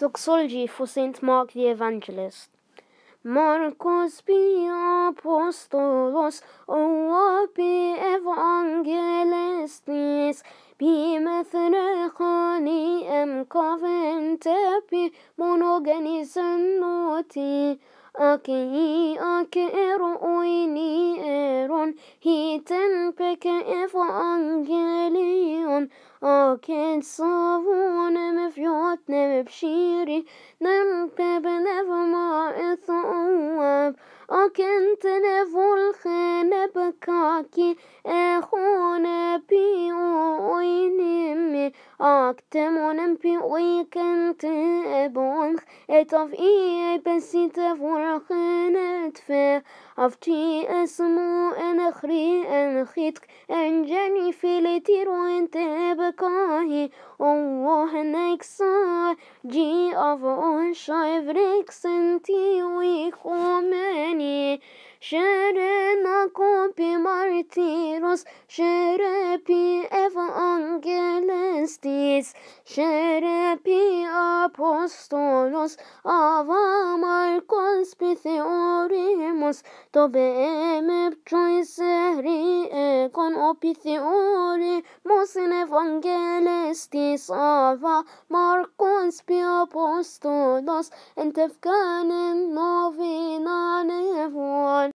Doxology for St. Mark the Evangelist. Marcos be apostolos, o be evangelistis, bi methrechani em covente bi monogenizan noti, aki aki eroin He didn't pick it evangelion أكيد صابون مفيوت نم بشيري نم ببنف ما إثواب أكنت نفو الخانة بكاكي أخو aktem onem weekend ebon et av i besite vorchen et fe av ti esmu en khri en khitk en jeni filetir en tebekahi الله نكسا جي أف أون شايف ريكسنتي ويخوماني شرنا كوبي مارتيروس شربي أف أنجل Es scherepi apostolos, ava malcos pithiorimus, tobe emeb choiseri econ opithiorimus in evangelistis ava malcos pi apostolos, entefcanem novinane vol.